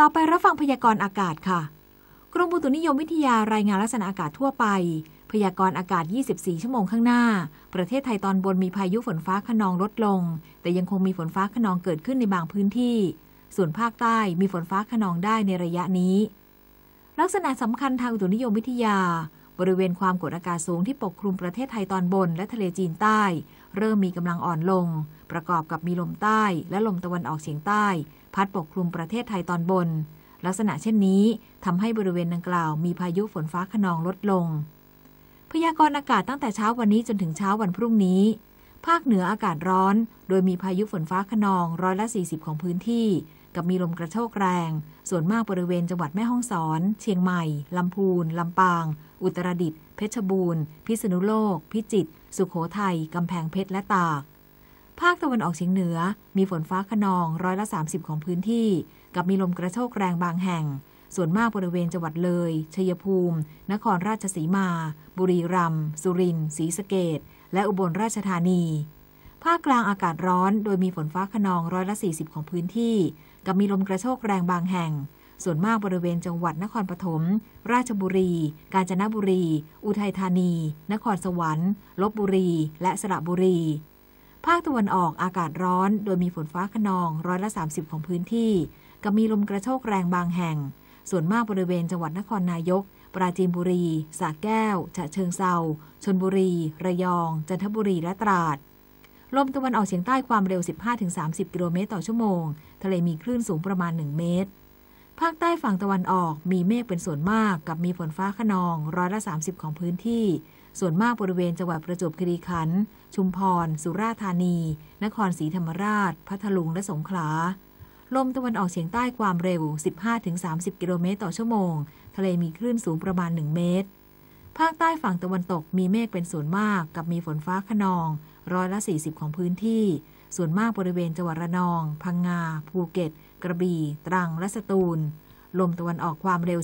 ต่อไปรับฟังพยากรณ์อากาศค่ะ กรมอุตุนิยมวิทยารายงานลักษณะอากาศทั่วไป พยากรณ์อากาศ 24 ชั่วโมงข้างหน้า ประเทศไทยตอนบนมีพายุฝนฟ้าขนองลดลง แต่ยังคงมีฝนฟ้าขนองเกิดขึ้นในบางพื้นที่ ส่วนภาคใต้มีฝนฟ้าขนองได้ในระยะนี้ ลักษณะสำคัญทางอุตุนิยมวิทยาบริเวณความกดอากาศสูงที่ปกคลุมประเทศไทยตอนบนและทะเลจีนใต้ เริ่มมีกำลังอ่อนลง ประกอบกับมีลมใต้และลมตะวันออกเฉียงใต้พัดปกคลุมประเทศไทยตอนบน ลักษณะเช่นนี้ทำให้บริเวณดังกล่าวมีพายุฝนฟ้าขนองลดลง พยากรณ์อากาศตั้งแต่เช้าวันนี้จนถึงเช้าวันพรุ่งนี้ภาคเหนืออากาศร้อน โดยมีพายุฝนฟ้าขนองร้อยละ 40 ของพื้นที่ กับมีลมกระโชกแรง ส่วนมากบริเวณจังหวัดแม่ฮ่องสอน เชียงใหม่ ลำพูน ลำปาง อุตรดิต์เพชรบูรณ์ พิษณุโลก พิจิตร สุขโขทัย กำแพงเพชร และตาก ภาคตะวันออกเฉียงเหนือ มีฝนฟ้าขนองร้อยละ 30 ของพื้นที่ กับมีลมกระโชกแรงบางแห่งส่วนมากบริเวณจังหวัดเลยชัยภูมิ นครราชสีมา บุรีรัมย์สุรินทร์ศรีสะเกดและอุบลราชธานี ภาคกลางอากาศร้อนโดยมีฝนฟ้าขนองร้อยละ 40 ของพื้นที่ กับมีลมกระโชกแรงบางแห่ง ส่วนมากบริเวณจังหวัดนครปฐมราชบุรี กาญจนบุรี อุทัยธานี นครสวรรค์ลบบุรี และสระบุรี ภาคตะวันออกอากาศร้อน โดยมีฝนฟ้าขนองร้อยละ 30 ของพื้นที่กับมีลมกระโชกแรงบางแห่งส่วนมากบริเวณจังหวัดนครนายก ปราจีนบุรีสระแก้ว ฉะเชิงเซาชนบุรี ระยอง จันทบุรี และตราด ลมตะวันออกเฉียงใต้ความเร็ว 15-30 กิโลเมตรต่อชั่วโมง ทะเลมีคลื่นสูงประมาณ1เมตร ภาคใต้ฝั่งตะวันออก มีเมฆเป็นส่วนมากกับมีฝนฟ้าขนองร้อยละ 30 ของพื้นที่ ส่วนมากบริเวณจังหวัดประจวบคีรีขันธ์ ชุมพร สุราษฎร์ธานี นครศรีธรรมราช พัทลุง และสงขลาลมตะวันออกเฉียงใต้ความเร็ว 15-30 กิโลเมตรต่อชั่วโมง ทะเลมีคลื่นสูงประมาณ 1 เมตร ภาคใต้ฝั่งตะวันตกมีเมฆเป็นส่วนมาก กับมีฝนฟ้าขนอง ร้อยละ 40 ของพื้นที่ ส่วนมากบริเวณจังหวัดระนอง พังงา ภูเก็ต กระบี่ ตรัง และสตูล ลมตะวันออกความเร็ว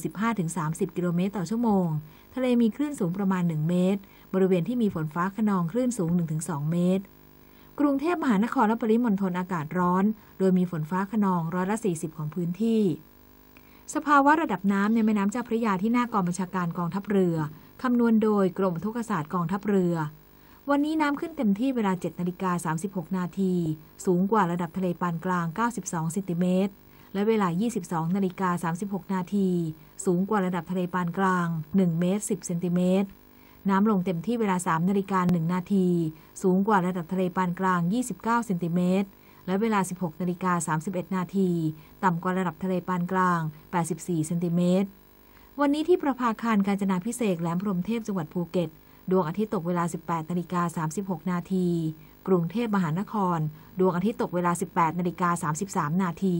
15-30 กิโลเมตรต่อชั่วโมง ทะเลมีคลื่นสูงประมาณ 1 เมตร บริเวณที่มีฝนฟ้าขนองคลื่นสูง 1-2 เมตรกรุงเทพมหานครและปริมณฑลอากาศร้อน โดยมีฝนฟ้าขนองร้อยละ 40 ของพื้นที่ สภาวะระดับน้ำในแม่น้ำเจ้าพระยาที่หน้ากองบัญชาการกองทัพเรือ คำนวณโดยกรมทุกศาสตร์กองทัพเรือ วันนี้น้ำขึ้นเต็มที่เวลา 7 นาฬิกา 36 นาที สูงกว่าระดับทะเลปานกลาง 92เซนติเมตร และเวลา 22 นาฬิกา 36 นาที สูงกว่าระดับทะเลปานกลาง 1 เมตร 10 เซนติเมตรน้ำลงเต็มที่เวลา3นาฬิกา1นาที สูงกว่าระดับทะเลปานกลาง29เซนติเมตรและเวลา 16นาฬิกา31นาที ต่ำกว่าระดับทะเลปานกลาง84เซนติเมตรวันนี้ที่ประภาคารกาญจนาพิเศษแหลมพรมเทพจังหวัดภูเก็ต ดวงอาทิตย์ตกเวลา18นาฬิกา36นาที กรุงเทพมหานคร ดวงอาทิตย์ตกเวลา 18นาฬิกา33นาที